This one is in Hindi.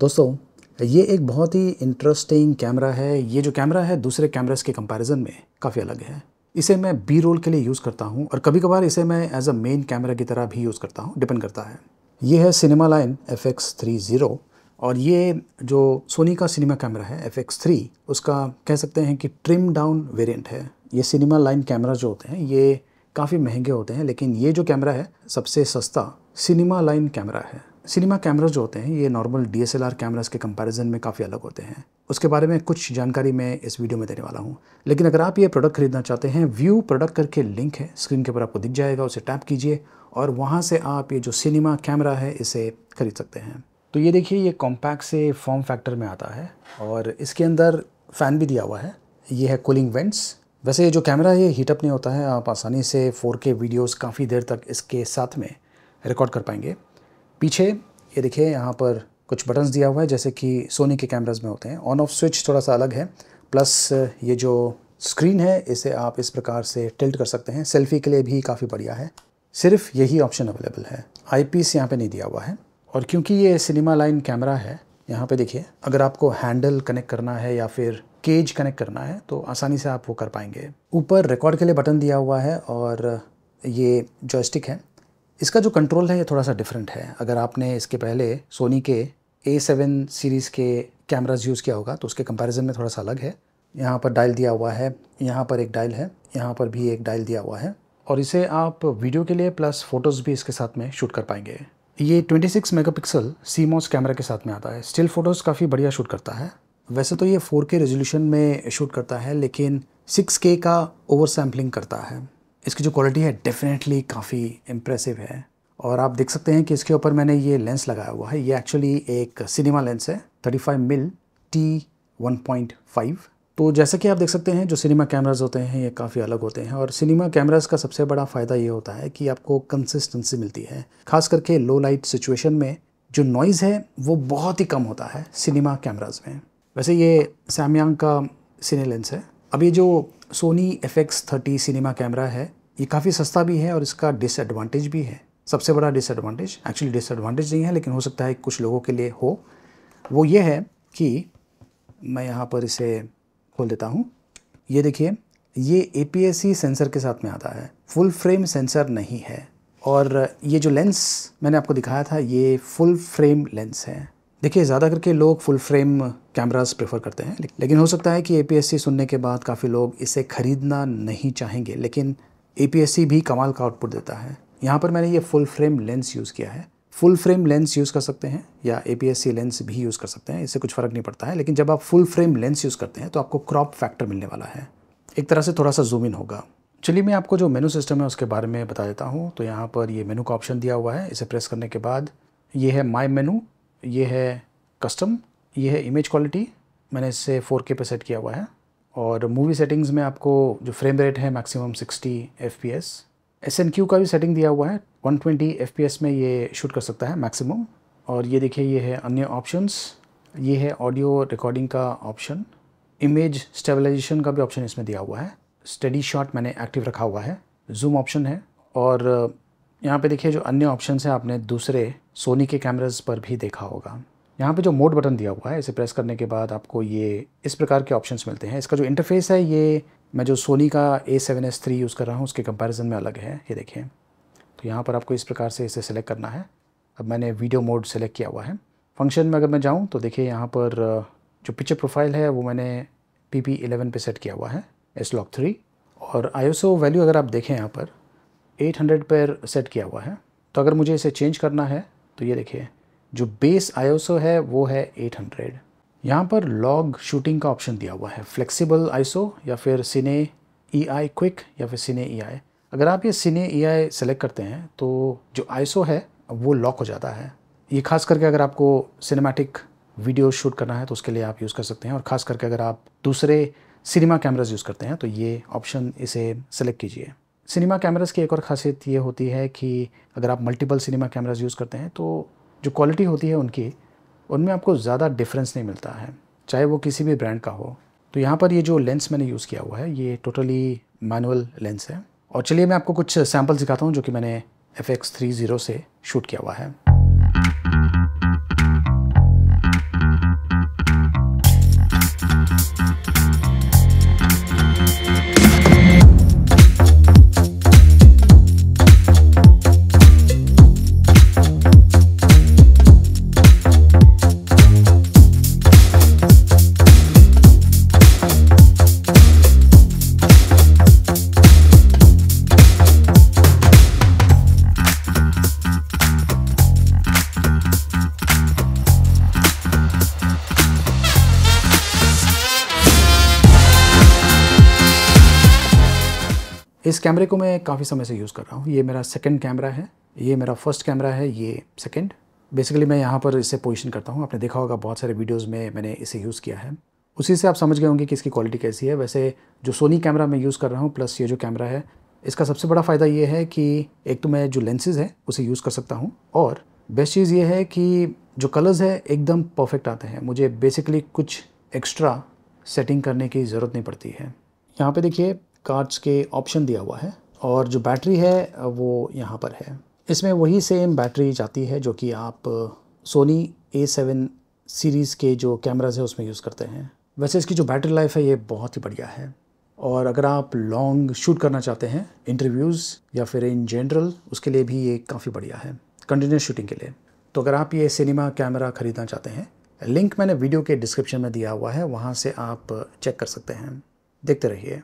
दोस्तों ये एक बहुत ही इंटरेस्टिंग कैमरा है ये जो कैमरा है दूसरे कैमरास के कंपैरिजन में काफ़ी अलग है इसे मैं बी रोल के लिए यूज़ करता हूँ और कभी कभार इसे मैं एज अ मेन कैमरा की तरह भी यूज़ करता हूँ डिपेंड करता है ये है cinema line F X three zero और ये जो सोनी का सिनेमा कैमरा है एफ एक्स थ्री उसका कह सकते हैं कि ट्रिम डाउन वेरियंट है ये सिनेमा लाइन कैमरा जो होते हैं ये काफ़ी महंगे होते हैं लेकिन ये जो कैमरा है सबसे सस्ता सिनेमा लाइन कैमरा है सिनेमा कैमरा जो होते हैं ये नॉर्मल डी एस कैमरास के कंपैरिजन में काफ़ी अलग होते हैं उसके बारे में कुछ जानकारी मैं इस वीडियो में देने वाला हूँ लेकिन अगर आप ये प्रोडक्ट खरीदना चाहते हैं व्यू प्रोडक्ट करके लिंक है स्क्रीन के ऊपर आपको दिख जाएगा उसे टैप कीजिए और वहाँ से आप ये जो सिनेमा कैमरा है इसे खरीद सकते हैं तो ये देखिए ये कॉम्पैक्ट से फॉर्म फैक्टर में आता है और इसके अंदर फ़ैन भी दिया हुआ है ये है कूलिंग वेंट्स वैसे ये जो कैमरा है ये हीटअप नहीं होता है आप आसानी से के वीडियोज़ काफ़ी देर तक इसके साथ में रिकॉर्ड कर पाएंगे पीछे ये देखिए यहाँ पर कुछ बटन्स दिया हुआ है जैसे कि सोनी के कैमराज में होते हैं ऑन ऑफ स्विच थोड़ा सा अलग है प्लस ये जो स्क्रीन है इसे आप इस प्रकार से टिल्ट कर सकते हैं सेल्फी के लिए भी काफ़ी बढ़िया है सिर्फ यही ऑप्शन अवेलेबल है आई पीस यहाँ पर नहीं दिया हुआ है और क्योंकि ये सिनेमा लाइन कैमरा है यहाँ पे देखिए अगर आपको हैंडल कनेक्ट करना है या फिर केज कनेक्ट करना है तो आसानी से आप वो कर पाएंगे ऊपर रिकॉर्ड के लिए बटन दिया हुआ है और ये जॉयस्टिक है इसका जो कंट्रोल है ये थोड़ा सा डिफरेंट है अगर आपने इसके पहले सोनी के ए सेवन सीरीज़ के कैमराज यूज़ किया होगा तो उसके कंपैरिजन में थोड़ा सा अलग है यहाँ पर डायल दिया हुआ है यहाँ पर एक डायल है यहाँ पर भी एक डायल दिया हुआ है और इसे आप वीडियो के लिए प्लस फ़ोटोज़ भी इसके साथ में शूट कर पाएंगे ये 26 मेगापिक्सल सीमोस कैमरा के साथ में आता है स्टिल फ़ोटोज़ काफ़ी बढ़िया शूट करता है वैसे तो ये 4K रेजोल्यूशन में शूट करता है लेकिन 6K का ओवर सैम्पलिंग करता है इसकी जो क्वालिटी है डेफिनेटली काफ़ी इम्प्रेसिव है और आप देख सकते हैं कि इसके ऊपर मैंने ये लेंस लगाया हुआ है ये एक्चुअली एक सिनेमा लेंस है 35 मिल टी फाइव तो जैसा कि आप देख सकते हैं जो सिनेमा कैमराज होते हैं ये काफ़ी अलग होते हैं और सिनेमा कैमराज का सबसे बड़ा फ़ायदा ये होता है कि आपको कंसिस्टेंसी मिलती है खास करके लो लाइट सिचुएशन में जो नॉइज़ है वो बहुत ही कम होता है सिनेमा कैमराज में वैसे ये सैमयांग का सिने लेंस है अब ये जो Sony F X thirty cinema camera है ये काफ़ी सस्ता भी है और इसका डिसएडवांटेज भी है सबसे बड़ा डिसएडवांटेज एक्चुअली डिसएडवांटेज नहीं है लेकिन हो सकता है कुछ लोगों के लिए हो वो ये है कि मैं यहाँ पर इसे खोल देता हूँ ये देखिए ये ए सेंसर के साथ में आता है फुल फ्रेम सेंसर नहीं है और ये जो लेंस मैंने आपको दिखाया था ये फुल फ्रेम लेंस है देखिए ज़्यादा करके लोग फुल फ्रेम कैमरास प्रेफर करते हैं लेकिन हो सकता है कि ए सुनने के बाद काफ़ी लोग इसे ख़रीदना नहीं चाहेंगे लेकिन ए भी कमाल का आउटपुट देता है यहाँ पर मैंने ये फुल फ्रेम लेंस यूज़ किया है फुल फ्रेम लेंस यूज़ कर सकते हैं या ए लेंस भी यूज़ कर सकते हैं इससे कुछ फ़र्क नहीं पड़ता है लेकिन जब आप फुल फ्रेम लेंस यूज़ करते हैं तो आपको क्रॉप फैक्टर मिलने वाला है एक तरह से थोड़ा सा जूम इन होगा चलिए मैं आपको जो मेनू सिस्टम है उसके बारे में बता देता हूँ तो यहाँ पर ये मेनू का ऑप्शन दिया हुआ है इसे प्रेस करने के बाद ये है माई मेनू ये है कस्टम ये है इमेज क्वालिटी मैंने इसे फोर पे सेट किया हुआ है और मूवी सेटिंग्स में आपको जो फ्रेम रेट है maximum 60 F P S S N Q का भी सेटिंग दिया हुआ है 120 ट्वेंटी में ये शूट कर सकता है मैक्सिमम और ये देखिए ये है अन्य ऑप्शंस ये है ऑडियो रिकॉर्डिंग का ऑप्शन इमेज स्टेबलाइजेशन का भी ऑप्शन इसमें दिया हुआ है स्टडी शॉट मैंने एक्टिव रखा हुआ है जूम ऑप्शन है और यहाँ पे देखिए जो अन्य ऑप्शन है आपने दूसरे सोनी के कैमराज पर भी देखा होगा यहाँ पे जो मोड बटन दिया हुआ है इसे प्रेस करने के बाद आपको ये इस प्रकार के ऑप्शंस मिलते हैं इसका जो इंटरफेस है ये मैं जो सोनी का A seven S three use कर रहा हूँ उसके कंपैरिजन में अलग है ये देखें तो यहाँ पर आपको इस प्रकार से इसे सेलेक्ट करना है अब मैंने वीडियो मोड सेलेक्ट किया हुआ है फंक्शन में अगर मैं जाऊँ तो देखिए यहाँ पर जो पिक्चर प्रोफाइल है वो मैंने पी पी एलेवन पर सेट किया हुआ है एस लॉक थ्री और आई वैल्यू अगर आप देखें यहाँ पर हंड्रेड पर सेट किया हुआ है तो अगर मुझे इसे चेंज करना है तो ये देखिए जो बेस आईओसो है वो है 800 यहाँ पर लॉग शूटिंग का ऑप्शन दिया हुआ है फ्लेक्सिबल आईसो या फिर सिने ई आई क्विक या फिर सिने ई आई अगर आप ये सिने ई आई सेलेक्ट करते हैं तो जो आईसो है वो लॉक हो जाता है ये खास करके अगर आपको सिनेमैटिक वीडियो शूट करना है तो उसके लिए आप यूज़ कर सकते हैं और ख़ास करके अगर आप दूसरे सिनेमा कैमराज यूज़ करते हैं तो ये ऑप्शन इसे सेलेक्ट कीजिए सिनेमा कैमरास की एक और खासियत ये होती है कि अगर आप मल्टीपल सिनेमा कैमराज यूज़ करते हैं तो जो क्वालिटी होती है उनकी उनमें आपको ज़्यादा डिफरेंस नहीं मिलता है चाहे वो किसी भी ब्रांड का हो तो यहाँ पर ये जो लेंस मैंने यूज़ किया हुआ है ये टोटली मैनुअल लेंस है और चलिए मैं आपको कुछ सैम्पल्स दिखाता हूँ जो कि मैंने एफ एक्स थ्री ज़ीरो से शूट किया हुआ है इस कैमरे को मैं काफ़ी समय से यूज़ कर रहा हूँ ये मेरा सेकेंड कैमरा है ये मेरा फर्स्ट कैमरा है ये सेकेंड बेसिकली मैं यहाँ पर इसे पोजिशन करता हूँ आपने देखा होगा बहुत सारे वीडियोज़ में मैंने इसे यूज़ किया है उसी से आप समझ गए होंगे कि इसकी क्वालिटी कैसी है वैसे जो सोनी कैमरा मैं यूज़ कर रहा हूँ प्लस ये जो कैमरा है इसका सबसे बड़ा फ़ायदा ये है कि एक तो मैं जो लेंसेज है उसे यूज़ कर सकता हूँ और बेस्ट चीज़ ये है कि जो कलर्स है एकदम परफेक्ट आते हैं मुझे बेसिकली कुछ एक्स्ट्रा सेटिंग करने की ज़रूरत नहीं पड़ती है यहाँ पे देखिए कार्ड्स के ऑप्शन दिया हुआ है और जो बैटरी है वो यहाँ पर है इसमें वही सेम बैटरी जाती है जो कि आप सोनी ए सेवन सीरीज़ के जो कैमराज है उसमें यूज़ करते हैं वैसे इसकी जो बैटरी लाइफ है ये बहुत ही बढ़िया है और अगर आप लॉन्ग शूट करना चाहते हैं इंटरव्यूज़ या फिर इन जनरल उसके लिए भी ये काफ़ी बढ़िया है कंटिन्यूस शूटिंग के लिए तो अगर आप ये सिनेमा कैमरा ख़रीदना चाहते हैं लिंक मैंने वीडियो के डिस्क्रिप्शन में दिया हुआ है वहाँ से आप चेक कर सकते हैं देखते रहिए